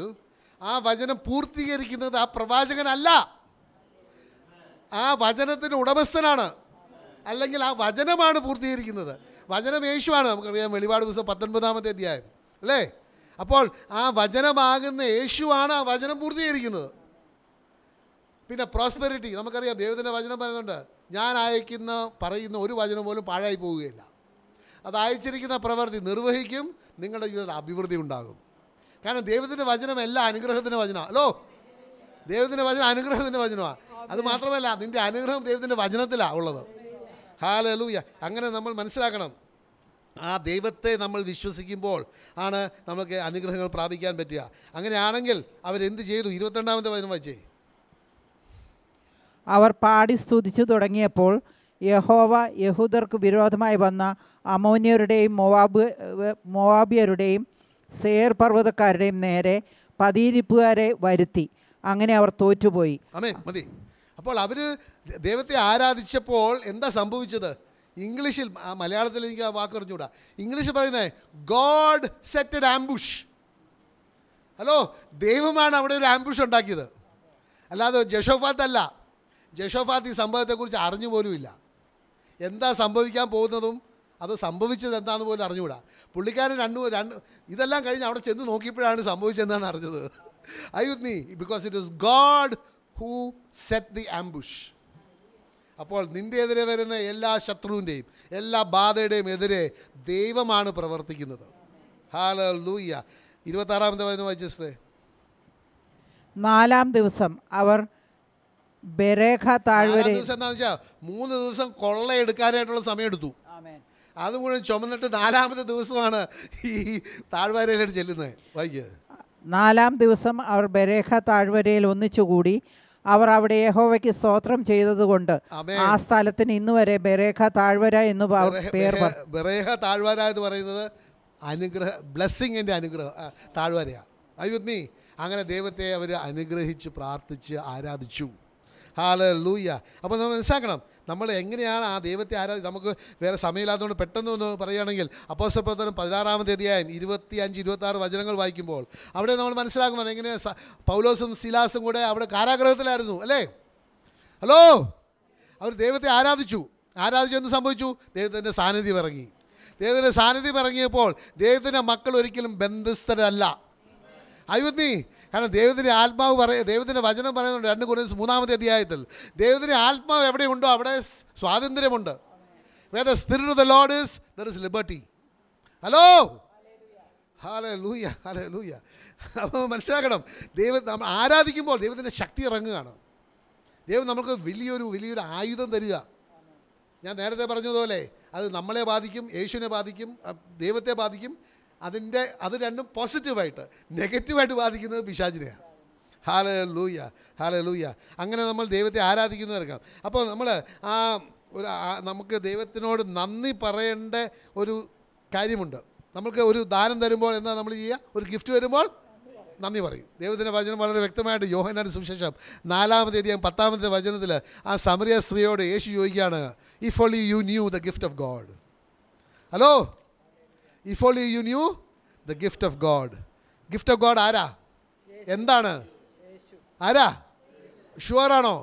ആ വചനം പൂർത്തീകരിക്കുന്നത് ആ പ്രവാചകനല്ല ആ വചനത്തിൻ്റെ ഉടമസ്ഥനാണ് അല്ലെങ്കിൽ ആ വചനമാണ് പൂർത്തീകരിക്കുന്നത് വചനം യേശുവാണ് നമുക്കറിയാം വെളിപാട് ദിവസം പത്തൊൻപതാമത്തെ അധ്യായം അല്ലേ അപ്പോൾ ആ വചനമാകുന്ന യേശുവാണ് ആ വചനം പൂർത്തീകരിക്കുന്നത് പിന്നെ പ്രോസ്പെരിറ്റി നമുക്കറിയാം ദൈവത്തിൻ്റെ വചനം പറയുന്നുണ്ട് ഞാൻ അയക്കുന്ന പറയുന്ന ഒരു വചനം പോലും പാഴായി പോവുകയില്ല അത് അയച്ചിരിക്കുന്ന പ്രവൃത്തി നിർവഹിക്കും നിങ്ങളുടെ ജീവിതത്തിൽ അഭിവൃദ്ധി ഉണ്ടാകും കാരണം ദൈവത്തിൻ്റെ വചനം എല്ലാ അനുഗ്രഹത്തിൻ്റെ വചനമാണ് ഹലോ ദൈവത്തിൻ്റെ വചനം അനുഗ്രഹത്തിൻ്റെ വചനമാണ് അത് മാത്രമല്ല നിൻ്റെ അനുഗ്രഹം ദൈവത്തിൻ്റെ വചനത്തിലാണ് ഉള്ളത് ഹാലലൂയ അങ്ങനെ നമ്മൾ മനസ്സിലാക്കണം ആ ദൈവത്തെ നമ്മൾ വിശ്വസിക്കുമ്പോൾ ആണ് നമുക്ക് അനുഗ്രഹങ്ങൾ പ്രാപിക്കാൻ പറ്റുക അങ്ങനെയാണെങ്കിൽ അവരെന്ത് ചെയ്തു ഇരുപത്തിരണ്ടാമത്തെ വചനം വായിച്ചേ അവർ പാടി സ്തുതിച്ചു തുടങ്ങിയപ്പോൾ യഹോവ യഹൂദർക്ക് വിരോധമായി വന്ന അമോന്യരുടെയും മൊവാബ് മൊവാബിയരുടെയും സേർ പർവ്വതക്കാരുടെയും നേരെ പതിയിരിപ്പുകാരെ വരുത്തി അങ്ങനെ അവർ തോറ്റുപോയി അമേ മതി അപ്പോൾ അവർ ദൈവത്തെ ആരാധിച്ചപ്പോൾ എന്താ സംഭവിച്ചത് ഇംഗ്ലീഷിൽ മലയാളത്തിൽ എനിക്ക് ആ വാക്ക് അറിഞ്ഞുകൂടാ ഇംഗ്ലീഷിൽ പറയുന്നത് ഗോഡ് സെറ്റ് എഡ് ആംബുഷ് ഹലോ ദൈവമാണ് അവിടെ ഒരു ആംബുഷ് ഉണ്ടാക്കിയത് അല്ലാതെ ജഷോഫാത്ത് അല്ല ജഷോഫാത്ത് ഈ സംഭവത്തെക്കുറിച്ച് അറിഞ്ഞു പോലുമില്ല എന്താ സംഭവിക്കാൻ പോകുന്നതും അത് സംഭവിച്ചത് എന്താണെന്ന് പോലും അറിഞ്ഞുകൂടാ പുള്ളിക്കാരൻ രണ്ട് രണ്ട് ഇതെല്ലാം കഴിഞ്ഞ് അവിടെ ചെന്ന് നോക്കിയപ്പോഴാണ് സംഭവിച്ചതെന്നാണ് അറിഞ്ഞത് I with me because it is God who set the ambush അപ്പോൾ നിൻ്റെ എതിരെ വരുന്ന എല്ലാ ശത്രുവിൻ്റെയും എല്ലാ ബാധയുടെയും എതിരെ ദൈവമാണ് പ്രവർത്തിക്കുന്നത് ഹാല ലൂയ്യ ആറാമത്തെ വചനം വായിച്ചേ നാലാം ദിവസം അവർ ബരേഖ താഴ്വര ദിവസം എന്താണെന്ന് വെച്ചാൽ മൂന്ന് ദിവസം കൊള്ളയെടുക്കാനായിട്ടുള്ള സമയം എടുത്തു അത് മുഴുവൻ ചുമന്നിട്ട് നാലാമത്തെ ദിവസമാണ് ഈ താഴ്വരയിലേക്ക് ചെല്ലുന്നത് വൈകിയത് നാലാം ദിവസം അവർ ബരേഖ താഴ്വരയിൽ ഒന്നിച്ചുകൂടി അവർ അവിടെ യഹോവയ്ക്ക് സ്തോത്രം ചെയ്തതുകൊണ്ട് ആ സ്ഥലത്തിന് ഇന്ന് വരെ ബെറേഖ താഴ്വര എന്ന് ബെറേഖ താഴ്വര എന്ന് പറയുന്നത് അനുഗ്രഹ ബ്ലെസ്സിങ്ങിൻ്റെ അനുഗ്രഹം താഴ്വരയാണ് ഐ വിത്ത് മീ അങ്ങനെ ദൈവത്തെ അവർ അനുഗ്രഹിച്ച് പ്രാർത്ഥിച്ച് ആരാധിച്ചു ഹാല ലൂയ അപ്പോൾ നമ്മൾ മനസ്സിലാക്കണം നമ്മൾ എങ്ങനെയാണ് ആ ദൈവത്തെ ആരാധി നമുക്ക് വേറെ സമയമില്ലാത്തതുകൊണ്ട് പെട്ടെന്ന് ഒന്ന് പറയുകയാണെങ്കിൽ അപ്പോസ്റ്റ പ്രവർത്തനം പതിനാറാമത്തെ അധ്യായം ഇരുപത്തി അഞ്ച് ഇരുപത്തി ആറ് വചനങ്ങൾ വായിക്കുമ്പോൾ അവിടെ നമ്മൾ മനസ്സിലാക്കുന്നുണ്ട് എങ്ങനെ പൗലോസും സിലാസും കൂടെ അവിടെ കാരാഗ്രഹത്തിലായിരുന്നു അല്ലേ ഹലോ അവർ ദൈവത്തെ ആരാധിച്ചു ആരാധിച്ചു എന്ത് സംഭവിച്ചു ദൈവത്തിൻ്റെ സാന്നിധ്യം ഇറങ്ങി ദൈവത്തിൻ്റെ സാന്നിധ്യം ഇറങ്ങിയപ്പോൾ ദൈവത്തിൻ്റെ മക്കൾ ഒരിക്കലും ബന്ധസ്ഥരല്ല ഐ വിത്ത് മീ കാരണം ദൈവത്തിൻ്റെ ആത്മാവ് പറയ ദൈവത്തിൻ്റെ വചനം പറയുന്നുണ്ട് രണ്ട് കുറേ മൂന്നാമത്തെ അധ്യായത്തിൽ ദൈവത്തിൻ്റെ ആത്മാവ് എവിടെയുണ്ടോ അവിടെ സ്വാതന്ത്ര്യമുണ്ട് where the spirit of the Lord is there is liberty hello hallelujah ഹാലേ ലൂയ അപ്പോൾ മനസ്സിലാക്കണം ദൈവം നമ്മൾ ആരാധിക്കുമ്പോൾ ദൈവത്തിൻ്റെ ശക്തി ഇറങ്ങുകയാണ് ദൈവം നമുക്ക് വലിയൊരു വലിയൊരു ആയുധം തരിക ഞാൻ നേരത്തെ പറഞ്ഞതുപോലെ അത് നമ്മളെ ബാധിക്കും യേശുവിനെ ബാധിക്കും ദൈവത്തെ ബാധിക്കും അതിൻ്റെ അത് രണ്ടും പോസിറ്റീവായിട്ട് നെഗറ്റീവായിട്ട് ബാധിക്കുന്നത് പിശാചിനെയാണ് ഹാല ലൂയ ഹാല ലൂയ അങ്ങനെ നമ്മൾ ദൈവത്തെ ആരാധിക്കുന്നവർക്കാം അപ്പോൾ നമ്മൾ ആ ഒരു നമുക്ക് ദൈവത്തിനോട് നന്ദി പറയേണ്ട ഒരു കാര്യമുണ്ട് നമുക്ക് ഒരു ദാനം തരുമ്പോൾ എന്താ നമ്മൾ ചെയ്യുക ഒരു ഗിഫ്റ്റ് വരുമ്പോൾ നന്ദി പറയും ദൈവത്തിൻ്റെ വചനം വളരെ വ്യക്തമായിട്ട് യോഹനാട് സുവിശേഷം നാലാമത്തെ അധികം പത്താമത്തെ വചനത്തിൽ ആ സമരിയ സ്ത്രീയോട് യേശു ചോദിക്കുകയാണ് if only you knew the gift of God hello if only you knew the gift of God gift of God ആരാ എന്താണ് ആരാ ഷുവറാണോ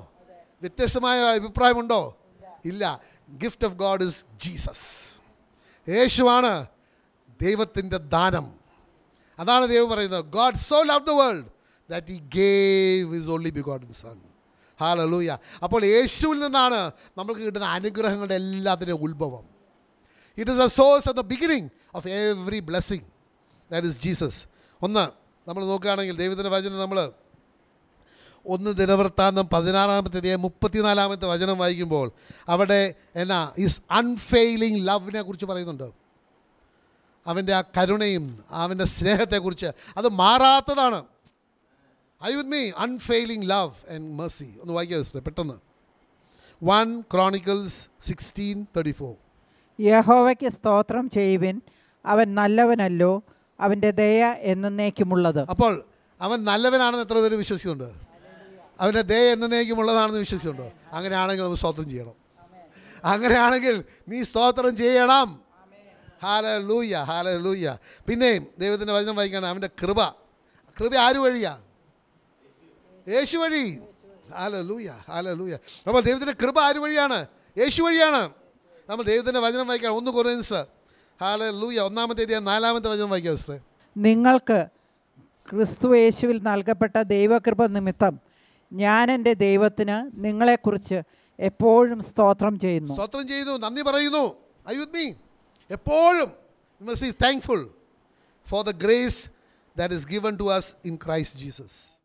വ്യത്യസ്തമായ അഭിപ്രായമുണ്ടോ ഇല്ല gift of God is Jesus യേശുവാണ് ദൈവത്തിൻ്റെ ദാനം അതാണ് ദൈവം പറയുന്നത് God so love the world that he gave his only begot son hallelujah അപ്പോൾ യേശുവിൽ നിന്നാണ് നമുക്ക് കിട്ടുന്ന അനുഗ്രഹങ്ങളുടെ എല്ലാത്തിൻ്റെ ഉത്ഭവം it is a source of the beginning of every blessing that is Jesus ഒന്ന് നമ്മൾ നോക്കുകയാണെങ്കിൽ ദൈവത്തിൻ്റെ വചനം നമ്മൾ ഒന്ന് ദിനവൃത്താന്തം പതിനാറാമത്തെ തീയതി മുപ്പത്തിനാലാമത്തെ വചനം വായിക്കുമ്പോൾ അവിടെ എന്നാ ഈസ് അൺഫെയിലിംഗ് ലവിനെ കുറിച്ച് പറയുന്നുണ്ട് അവൻ്റെ ആ കരുണയും അവൻ്റെ സ്നേഹത്തെക്കുറിച്ച് അത് മാറാത്തതാണ് I with me unfailing love and mercy ഒന്ന് വായിക്കുക പെട്ടെന്ന് one Chronicles sixteen thirty four യഹോവയ്ക്ക് സ്തോത്രം ചെയ്യുവിൻ അവൻ നല്ലവനല്ലോ അവൻ്റെ ദയ എന്നേക്കുമുള്ളത് അപ്പോൾ അവൻ നല്ലവനാണെന്ന് എത്ര പേര് വിശ്വസിക്കുന്നുണ്ട് അവൻ്റെ ദയ എന്നേക്കുമുള്ളതാണെന്ന് വിശ്വസിക്കുന്നുണ്ടോ അങ്ങനെയാണെങ്കിൽ നമ്മൾ സ്തോത്രം ചെയ്യണം അങ്ങനെയാണെങ്കിൽ നീ സ്തോത്രം ചെയ്യണം ഹാല ലൂയ്യ ഹാല ലൂയ്യ പിന്നെ ദൈവത്തിൻ്റെ വചനം വായിക്കണം അവൻ്റെ കൃപ കൃപ ആര് വഴിയാ യേശു വഴി ഹാല ലൂയ ഹാല ലൂയ അപ്പോൾ ദൈവത്തിൻ്റെ കൃപ ആര് വഴിയാണ് യേശു വഴിയാണ് നമ്മൾ ദൈവത്തിൻ്റെ വചനം വായിക്കാം ഒന്ന് കുറേൻസ് ഹാല ലൂയ ഒന്നാമത്തെ തീയതി നാലാമത്തെ വചനം വായിക്കാം സിസ്റ്റർ നിങ്ങൾക്ക് ക്രിസ്തു യേശുവിൽ നൽകപ്പെട്ട ദൈവകൃപ നിമിത്തം ഞാൻ എൻ്റെ ദൈവത്തിന് നിങ്ങളെക്കുറിച്ച് എപ്പോഴും സ്തോത്രം ചെയ്യുന്നു സ്തോത്രം ചെയ്യുന്നു നന്ദി പറയുന്നു ഐ വിത്ത് മീ എപ്പോഴും be thankful for the grace that is given to us in Christ Jesus